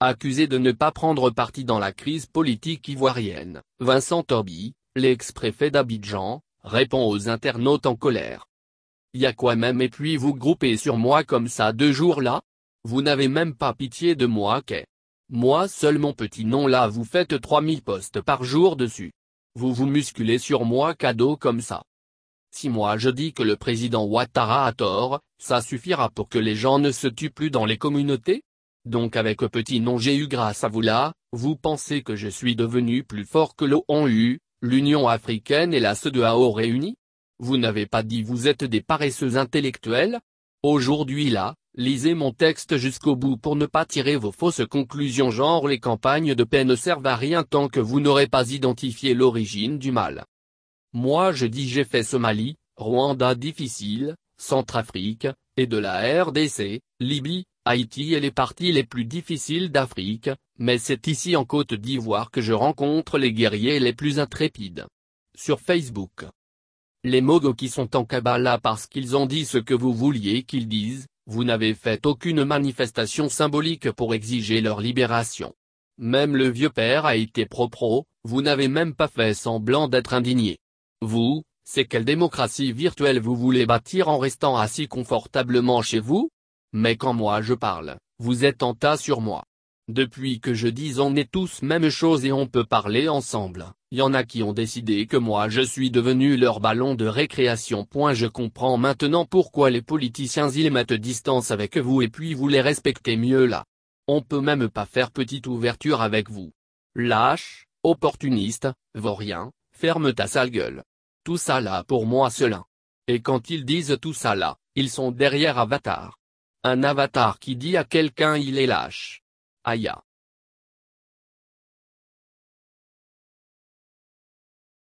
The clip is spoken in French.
Accusé de ne pas prendre parti dans la crise politique ivoirienne, Vincent Torbi, l'ex-préfet d'Abidjan, répond aux internautes en colère. Y a quoi même et puis vous groupez sur moi comme ça deux jours là Vous n'avez même pas pitié de moi qu'est. Moi seul mon petit nom là vous faites 3000 postes par jour dessus. Vous vous musculez sur moi cadeau comme ça. Si moi je dis que le président Ouattara a tort, ça suffira pour que les gens ne se tuent plus dans les communautés donc avec petit nom j'ai eu grâce à vous là, vous pensez que je suis devenu plus fort que l'ONU, l'Union africaine et la CEDEAO réunis Vous n'avez pas dit vous êtes des paresseux intellectuels Aujourd'hui là, lisez mon texte jusqu'au bout pour ne pas tirer vos fausses conclusions genre les campagnes de paix ne servent à rien tant que vous n'aurez pas identifié l'origine du mal. Moi je dis j'ai fait Somalie, Rwanda difficile, Centrafrique, et de la RDC, Libye, Haïti est les parties les plus difficiles d'Afrique, mais c'est ici en Côte d'Ivoire que je rencontre les guerriers les plus intrépides. Sur Facebook. Les mogos qui sont en Kabbalah parce qu'ils ont dit ce que vous vouliez qu'ils disent, vous n'avez fait aucune manifestation symbolique pour exiger leur libération. Même le vieux père a été pro-pro, vous n'avez même pas fait semblant d'être indigné. Vous, c'est quelle démocratie virtuelle vous voulez bâtir en restant assis confortablement chez vous mais quand moi je parle, vous êtes en tas sur moi. Depuis que je dis on est tous même chose et on peut parler ensemble, y en a qui ont décidé que moi je suis devenu leur ballon de récréation. je comprends maintenant pourquoi les politiciens ils mettent distance avec vous et puis vous les respectez mieux là. On peut même pas faire petite ouverture avec vous. Lâche, opportuniste, vaurien, ferme ta sale gueule. Tout ça là pour moi cela. Et quand ils disent tout ça là, ils sont derrière Avatar. Un avatar qui dit à quelqu'un il est lâche. Aya.